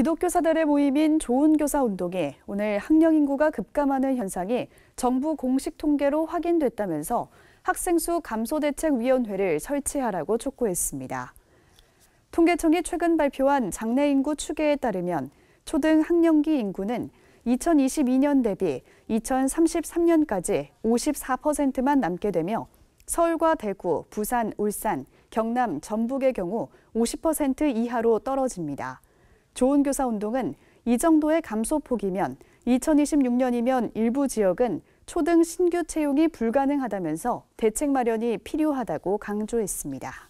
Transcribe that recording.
기독교사들의 모임인 좋은 교사 운동이 오늘 학령 인구가 급감하는 현상이 정부 공식 통계로 확인됐다면서 학생수 감소대책위원회를 설치하라고 촉구했습니다. 통계청이 최근 발표한 장래 인구 추계에 따르면 초등 학령기 인구는 2022년 대비 2033년까지 54%만 남게 되며 서울과 대구, 부산, 울산, 경남, 전북의 경우 50% 이하로 떨어집니다. 좋은 교사 운동은 이 정도의 감소폭이면 2026년이면 일부 지역은 초등 신규 채용이 불가능하다면서 대책 마련이 필요하다고 강조했습니다.